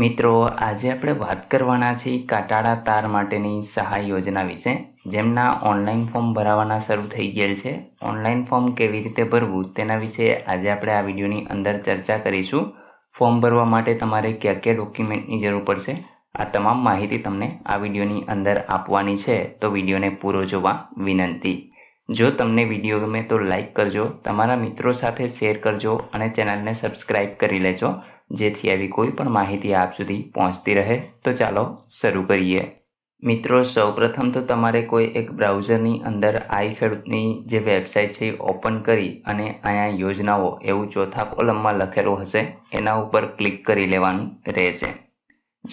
મિત્રો આજે આપણે વાત કરવાના છીએ કાટાળા તાર માટેની સહાય યોજના વિશે જેમના ઓનલાઈન ફોર્મ ભરાવાના શરૂ થઈ ગયેલ છે ઓનલાઈન ફોર્મ કેવી રીતે ભરવું તેના વિશે આજે આપણે આ વિડીયોની અંદર ચર્ચા કરીશું ફોર્મ ભરવા માટે તમારે કયા કયા ડોક્યુમેન્ટની જરૂર પડશે આ તમામ માહિતી તમને આ વિડીયોની અંદર આપવાની છે તો વિડીયોને પૂરો જોવા વિનંતી જો તમને વિડીયો ગમે તો લાઈક કરજો તમારા મિત્રો સાથે શેર કરજો અને ચેનલને સબસ્ક્રાઈબ કરી લેજો જેથી આવી કોઈ પણ માહિતી આપ સુધી પહોંચતી રહે તો ચાલો શરૂ કરીએ મિત્રો સૌપ્રથમ તો તમારે કોઈ એક બ્રાઉઝરની અંદર આઈ ખેડૂતની જે વેબસાઇટ છે એ ઓપન કરી અને અહીંયા યોજનાઓ એવું ચોથા કોલમમાં લખેલું હશે એના ઉપર ક્લિક કરી લેવાનું રહેશે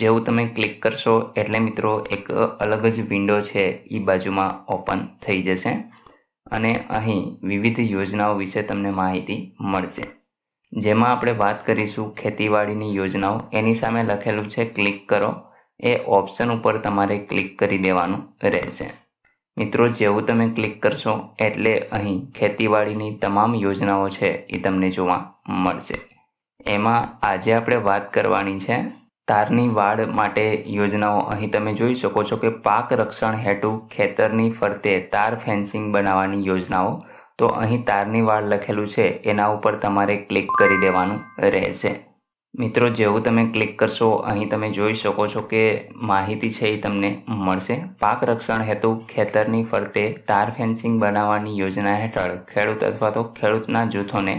જેવું તમે ક્લિક કરશો એટલે મિત્રો એક અલગ જ વિન્ડો છે એ બાજુમાં ઓપન થઈ જશે અને અહીં વિવિધ યોજનાઓ વિશે તમને માહિતી મળશે જેમાં આપણે વાત કરીશું ખેતીવાડીની યોજનાઓ એની સામે લખેલું છે ક્લિક કરો એ ઓપ્શન ઉપર તમારે ક્લિક કરી દેવાનું રહેશે મિત્રો જેવું તમે ક્લિક કરશો એટલે અહીં ખેતીવાડીની તમામ યોજનાઓ છે એ તમને જોવા મળશે એમાં આજે આપણે વાત કરવાની છે તારની વાડ માટે યોજનાઓ અહીં તમે જોઈ શકો છો કે પાક રક્ષણ હેઠળ ખેતરની ફરતે તાર ફેન્સિંગ બનાવવાની યોજનાઓ તો અહીં તારની વાળ લખેલું છે એના ઉપર તમારે ક્લિક કરી દેવાનું રહેશે મિત્રો જેવું તમે ક્લિક કરશો અહીં તમે જોઈ શકો છો કે માહિતી છે એ તમને મળશે પાક રક્ષણ હેતુ ખેતરની ફરતે તાર ફેન્સિંગ બનાવવાની યોજના હેઠળ ખેડૂત અથવા તો ખેડૂતના જૂથોને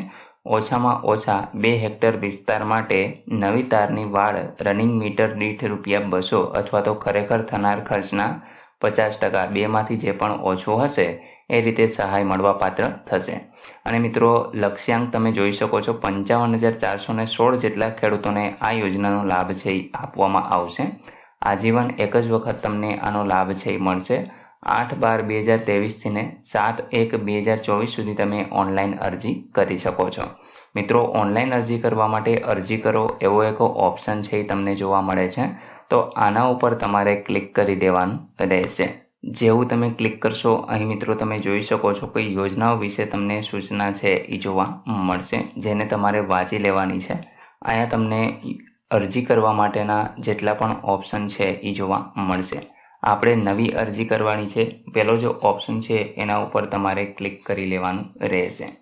ઓછામાં ઓછા બે હેક્ટર વિસ્તાર માટે નવી તારની વાળ રનિંગ મીટર દીઠ રૂપિયા બસો અથવા તો ખરેખર થનાર ખર્ચના પચાસ ટકા બેમાંથી જે પણ ઓછો હશે એ રીતે સહાય મળવા પાત્ર થશે અને મિત્રો લક્ષ્યાંક તમે જોઈ શકો છો પંચાવન હજાર ચારસો ને સોળ જેટલા ખેડૂતોને આ યોજનાનો લાભ છે એ આપવામાં આવશે આજીવન એક જ વખત તમને આનો લાભ છે એ મળશે આઠ બાર બે હજાર ત્રેવીસથી ને સાત એક બે હજાર ચોવીસ સુધી તમે ઓનલાઈન અરજી કરી શકો છો મિત્રો ઓનલાઈન અરજી કરવા માટે અરજી કરો એવો એક ઓપ્શન છે એ તમને જોવા મળે છે તો આના ઉપર તમારે ક્લિક કરી દેવાનું રહેશે જેવું તમે ક્લિક કરશો અહીં મિત્રો તમે જોઈ શકો છો કે યોજનાઓ વિશે તમને સૂચના છે એ જોવા મળશે જેને તમારે વાંચી લેવાની છે અહીંયા તમને અરજી કરવા માટેના જેટલા પણ ઓપ્શન છે એ જોવા મળશે આપણે નવી અરજી કરવાની છે પહેલો જો ઓપ્શન છે એના ઉપર તમારે ક્લિક કરી લેવાનું રહેશે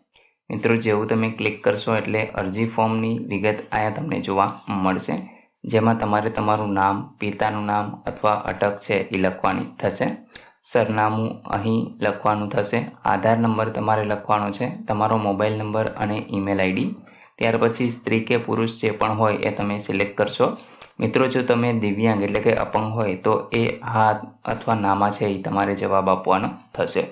મિત્રો જેવું તમે ક્લિક કરશો એટલે અરજી ફોર્મની વિગત અહીંયા તમને જોવા મળશે જેમાં તમારે તમારું નામ પિતાનું નામ અથવા અટક છે એ લખવાની થશે સરનામું અહીં લખવાનું થશે આધાર નંબર તમારે લખવાનો છે તમારો મોબાઈલ નંબર અને ઈમેલ આઈડી ત્યાર પછી સ્ત્રી કે પુરુષ જે પણ હોય એ તમે સિલેક્ટ કરશો મિત્રો જો તમે દિવ્યાંગ એટલે કે અપંગ હોય તો એ હા અથવા નામાં છે એ તમારે જવાબ આપવાનો થશે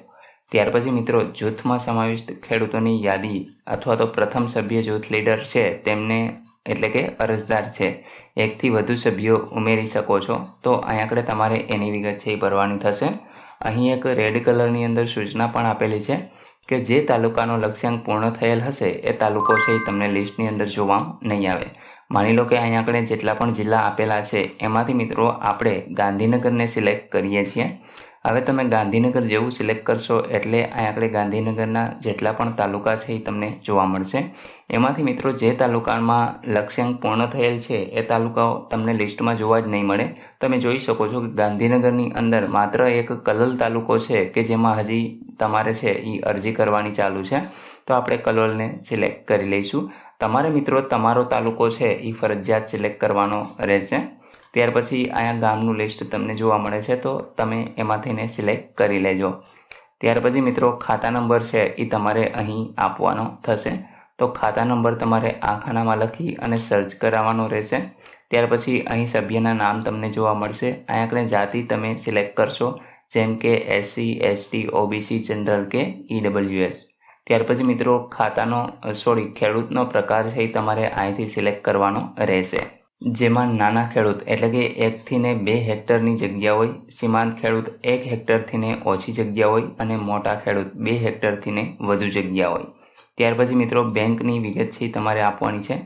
ત્યાર પછી મિત્રો જૂથમાં સમાવિષ્ટ ખેડૂતોની યાદી અથવા તો પ્રથમ સભ્ય જૂથ લીડર છે તેમને એટલે કે અરજદાર છે એકથી વધુ સભ્યો ઉમેરી શકો છો તો અહીંયા આગળ તમારે એની વિગત છે એ ભરવાની થશે અહીં એક રેડ કલરની અંદર સૂચના પણ આપેલી છે કે જે તાલુકાનો લક્ષ્યાંક પૂર્ણ થયેલ હશે એ તાલુકો છે એ તમને લિસ્ટની અંદર જોવા નહીં આવે માની લો કે અહીંયા આપણે જેટલા પણ જિલ્લા આપેલા છે એમાંથી મિત્રો આપણે ગાંધીનગરને સિલેક્ટ કરીએ છીએ હવે તમે ગાંધીનગર જેવું સિલેક્ટ કરશો એટલે અહીંયા આંકડે ગાંધીનગરના જેટલા પણ તાલુકા છે એ તમને જોવા મળશે એમાંથી મિત્રો જે તાલુકામાં લક્ષ્યાંક પૂર્ણ થયેલ છે એ તાલુકાઓ તમને લિસ્ટમાં જોવા જ નહીં મળે તમે જોઈ શકો છો કે ગાંધીનગરની અંદર માત્ર એક કલોલ તાલુકો છે કે જેમાં હજી તમારે છે એ અરજી કરવાની ચાલુ છે તો આપણે કલોલને સિલેક્ટ કરી લઈશું તમારે મિત્રો તમારો તાલુકો છે એ ફરજિયાત સિલેક્ટ કરવાનો રહેશે ત્યાર પછી અહીંયા ગામનું લિસ્ટ તમને જોવા મળે છે તો તમે એમાંથી થઈને સિલેક્ટ કરી લેજો ત્યાર પછી મિત્રો ખાતા નંબર છે એ તમારે અહીં આપવાનો થશે તો ખાતા નંબર તમારે આ ખાનામાં લખી અને સર્ચ કરાવવાનો રહેશે ત્યાર પછી અહીં સભ્યના નામ તમને જોવા મળશે અહીંયા આપણે જાતિ તમે સિલેક્ટ કરશો જેમ કે એસસી એસટી ઓબીસી જનરલ કે ઈડબલ્યુએસ e ત્યાર પછી મિત્રો ખાતાનો સોરી ખેડૂતનો પ્રકાર છે એ તમારે અહીંથી સિલેક્ટ કરવાનો રહેશે જેમાં નાના ખેડૂત એટલે કે એકથી ને બે હેક્ટરની જગ્યા હોય સીમાંત ખેડૂત એક હેક્ટરથી ને ઓછી જગ્યા હોય અને મોટા ખેડૂત બે હેક્ટરથી ને વધુ જગ્યા હોય ત્યાર પછી મિત્રો બેંકની વિગત છે તમારે આપવાની છે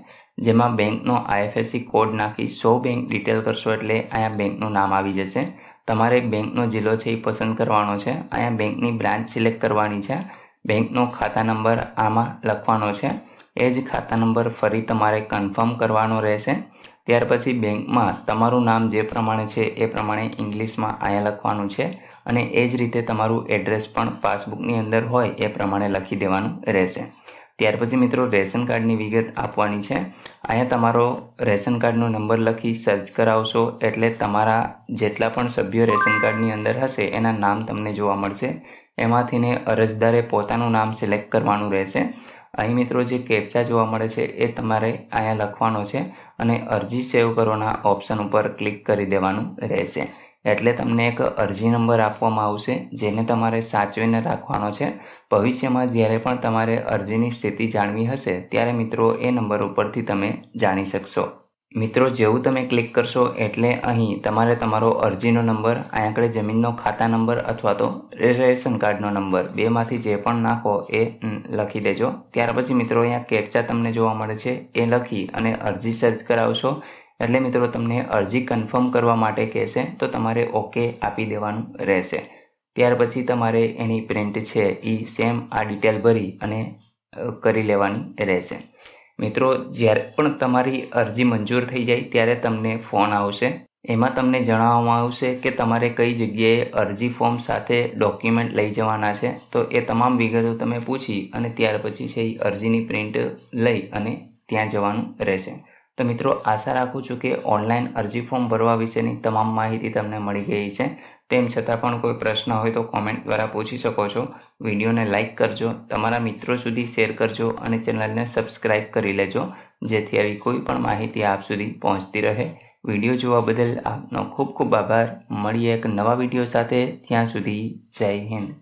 જેમાં બેંકનો આઈએફએસસી કોડ નાખી સો બેંક ડિટેલ કરશો એટલે અહીંયા બેંકનું નામ આવી જશે તમારે બેંકનો જિલ્લો છે એ પસંદ કરવાનો છે અહીંયા બેંકની બ્રાન્ચ સિલેક્ટ કરવાની છે બેંકનો ખાતા નંબર આમાં લખવાનો છે એ જ ખાતા નંબર ફરી તમારે કન્ફર્મ કરવાનો રહેશે ત્યાર પછી બેંકમાં તમારું નામ જે પ્રમાણે છે એ પ્રમાણે ઇંગ્લિશમાં અહીંયા લખવાનું છે અને એ જ રીતે તમારું એડ્રેસ પણ પાસબુકની અંદર હોય એ પ્રમાણે લખી દેવાનું રહેશે ત્યાર પછી મિત્રો રેશન કાર્ડની વિગત આપવાની છે અહીંયા તમારો રેશન કાર્ડનો નંબર લખી સર્ચ કરાવશો એટલે તમારા જેટલા પણ સભ્યો રેશન કાર્ડની અંદર હશે એના નામ તમને જોવા મળશે એમાંથી ને અરજદારે પોતાનું નામ સિલેક્ટ કરવાનું રહેશે અહીં મિત્રો જે કેપ્ચા જોવા મળે છે એ તમારે અહીંયા લખવાનો છે અને અરજી સેવ કરવાના ઓપ્શન ઉપર ક્લિક કરી દેવાનું રહેશે એટલે તમને એક અરજી નંબર આપવામાં આવશે જેને તમારે સાચવીને રાખવાનો છે ભવિષ્યમાં જ્યારે પણ તમારે અરજીની સ્થિતિ જાણવી હશે ત્યારે મિત્રો એ નંબર ઉપરથી તમે જાણી શકશો મિત્રો જેવું તમે ક્લિક કરશો એટલે અહીં તમારે તમારો અરજીનો નંબર આંકડે જમીનનો ખાતા નંબર અથવા તો રેશન કાર્ડનો નંબર બેમાંથી જે પણ નાખો એ લખી દેજો ત્યાર પછી મિત્રો અહીંયા કેપ્ચા તમને જોવા મળે છે એ લખી અને અરજી સર્ચ કરાવશો એટલે મિત્રો તમને અરજી કન્ફર્મ કરવા માટે કહેશે તો તમારે ઓકે આપી દેવાનું રહેશે ત્યાર પછી તમારે એની પ્રિન્ટ છે એ સેમ આ ડિટેલ ભરી અને કરી લેવાની રહેશે મિત્રો જ્યારે પણ તમારી અરજી મંજૂર થઈ જાય ત્યારે તમને ફોન આવશે એમાં તમને જણાવવામાં આવશે કે તમારે કઈ જગ્યાએ અરજી ફોર્મ સાથે ડોક્યુમેન્ટ લઈ જવાના છે તો એ તમામ વિગતો તમે પૂછી અને ત્યાર પછી છે એ અરજીની પ્રિન્ટ લઈ અને ત્યાં જવાનું રહેશે તો મિત્રો આશા રાખું છું કે ઓનલાઈન અરજી ફોર્મ ભરવા વિશેની તમામ માહિતી તમને મળી ગઈ છે તેમ છતાં પણ કોઈ પ્રશ્ન હોય તો કોમેન્ટ દ્વારા પૂછી શકો છો વિડીયોને લાઇક કરજો તમારા મિત્રો સુધી શેર કરજો અને ચેનલને સબસ્ક્રાઇબ કરી લેજો જેથી આવી કોઈ પણ માહિતી આપ સુધી પહોંચતી રહે વિડીયો જોવા બદલ આપનો ખૂબ ખૂબ આભાર મળીએ એક નવા વિડીયો સાથે ત્યાં સુધી જય હિન્દ